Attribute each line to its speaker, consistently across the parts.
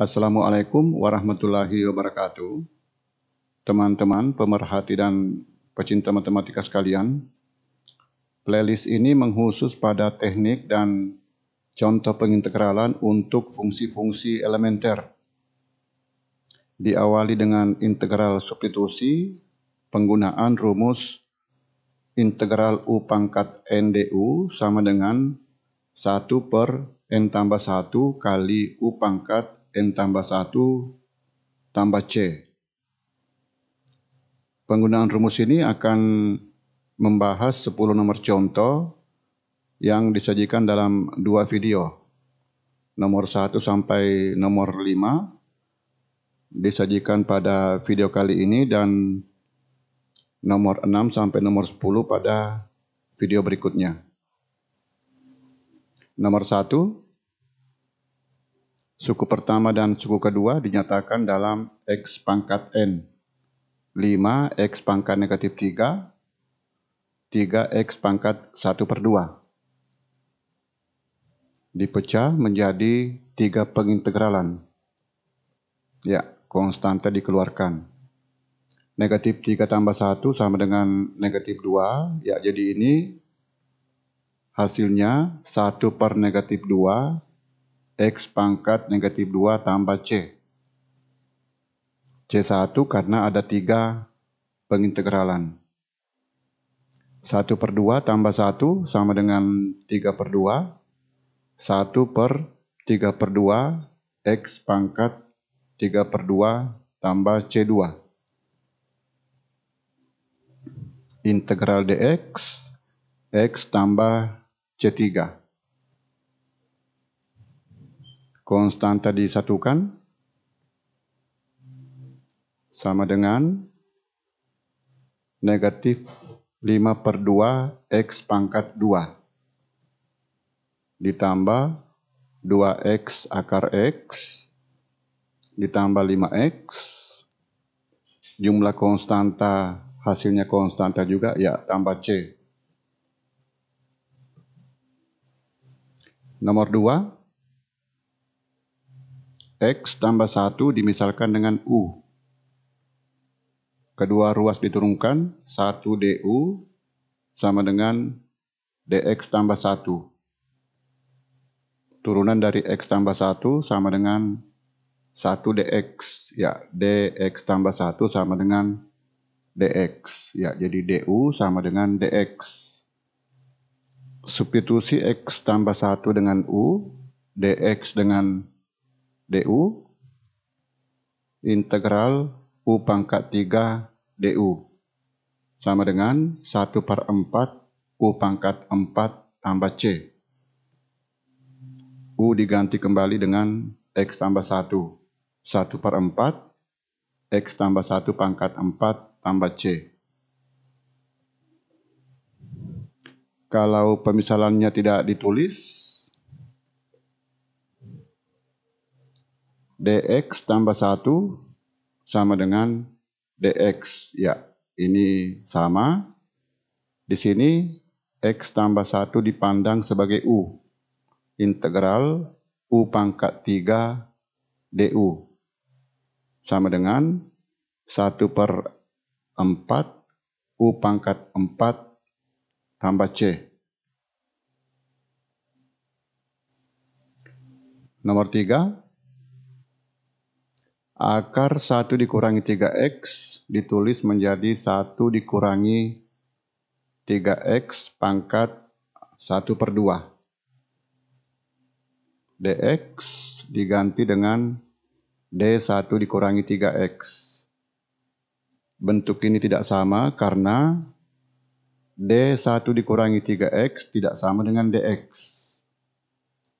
Speaker 1: Assalamualaikum warahmatullahi wabarakatuh. Teman-teman pemerhati dan pecinta matematika sekalian, playlist ini menghusus pada teknik dan contoh pengintegralan untuk fungsi-fungsi elementer. Diawali dengan integral substitusi, penggunaan rumus integral U pangkat n du sama dengan 1 per N tambah 1 kali U pangkat n N tambah 1 tambah C. Penggunaan rumus ini akan membahas 10 nomor contoh yang disajikan dalam dua video. Nomor 1 sampai nomor 5 disajikan pada video kali ini dan nomor 6 sampai nomor 10 pada video berikutnya. Nomor 1, Suku pertama dan suku kedua dinyatakan dalam X pangkat N. 5 X pangkat negatif 3, 3 X pangkat 1 per 2. Dipecah menjadi tiga pengintegralan. Ya, konstanta dikeluarkan. Negatif 3 tambah 1 sama dengan negatif 2. Ya, jadi ini hasilnya 1 per negatif 2 X pangkat negatif 2 tambah C. C1 karena ada tiga pengintegralan. 1 per 2 tambah 1 sama dengan 3 per 2. 1 per 3 per 2 X pangkat 3 per 2 tambah C2. Integral dx, X tambah C3 konstanta disatukan sama dengan negatif 5 per 2 X pangkat 2 ditambah 2X akar X ditambah 5X jumlah konstanta hasilnya konstanta juga ya tambah C nomor 2 X tambah 1 dimisalkan dengan U. Kedua ruas diturunkan, 1 DU sama dengan DX tambah 1. Turunan dari X tambah 1 sama dengan 1 DX. Ya, DX tambah 1 sama dengan DX. Ya, jadi DU sama dengan DX. Substitusi X tambah 1 dengan U, DX dengan DU integral U pangkat 3 DU sama dengan 1 per 4 U pangkat 4 tambah C. U diganti kembali dengan X tambah 1. 1 per 4 X tambah 1 pangkat 4 tambah C. kalau pemisalannya tidak ditulis, dx tambah 1 sama dengan dx. Ya, ini sama. Di sini x tambah 1 dipandang sebagai u. Integral u pangkat 3 du. Sama dengan 1 per 4 u pangkat 4 tambah c. Nomor 3, Akar 1 dikurangi 3X ditulis menjadi 1 dikurangi 3X pangkat 1 per 2. DX diganti dengan D1 dikurangi 3X. Bentuk ini tidak sama karena D1 dikurangi 3X tidak sama dengan DX.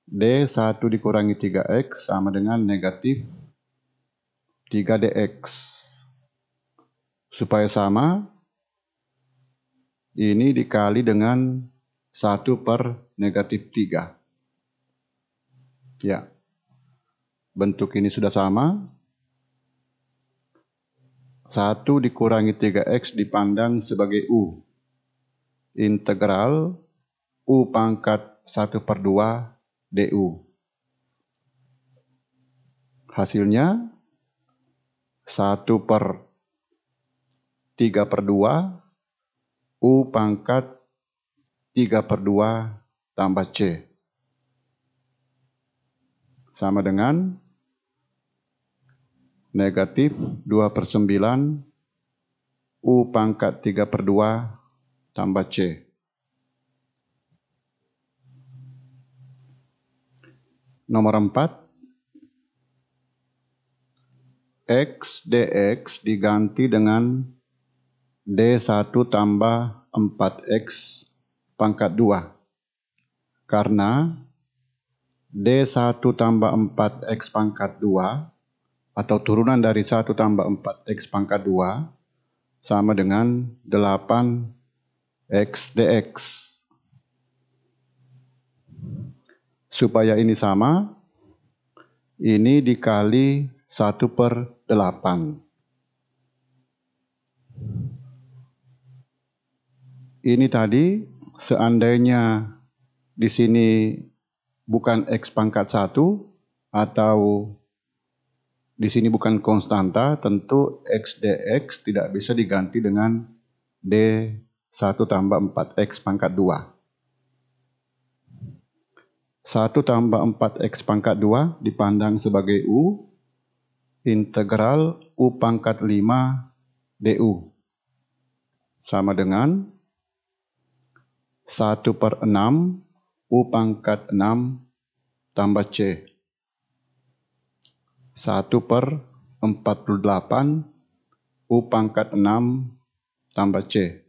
Speaker 1: D1 dikurangi 3X sama dengan negatif 3dx. Supaya sama, ini dikali dengan 1 per negatif 3. Ya, bentuk ini sudah sama. 1 dikurangi 3x dipandang sebagai U. Integral U pangkat 1 per 2 DU. Hasilnya 1 per 3 per 2 U pangkat 3 per 2 tambah C. Sama dengan negatif 2 per 9 U pangkat 3 per 2 tambah C. Nomor 4, X dx diganti dengan D1 tambah 4X pangkat 2. Karena D1 tambah 4X pangkat 2 atau turunan dari 1 tambah 4X pangkat 2 sama dengan 8X dx. Supaya ini sama, ini dikali 1 per 8. Ini tadi seandainya di sini bukan X pangkat 1 atau di sini bukan konstanta, tentu X dx tidak bisa diganti dengan D1 tambah 4X pangkat 2. 1 tambah 4x pangkat 2 dipandang sebagai U integral U pangkat 5 DU. Sama dengan 1 per 6 U pangkat 6 tambah C. 1 per 48 U pangkat 6 tambah C.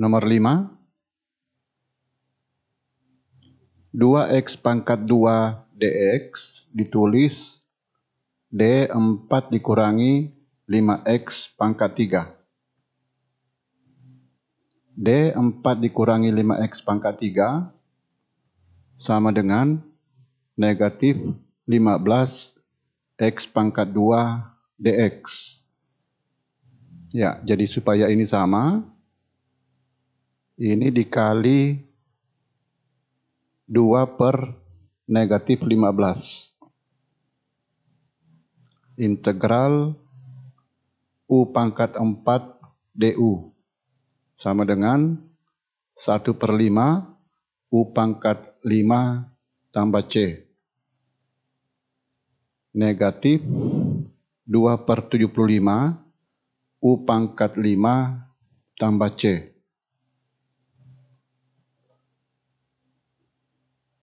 Speaker 1: Nomor 5. 2x pangkat 2 dx ditulis D4 dikurangi 5x pangkat 3. D4 dikurangi 5X pangkat 3 sama dengan negatif 15X pangkat 2 DX. Ya, jadi supaya ini sama, ini dikali 2 per negatif 15. Integral U pangkat 4 DU sama dengan 1 per 5 U pangkat 5 tambah C. Negatif 2 per 75 U pangkat 5 tambah C.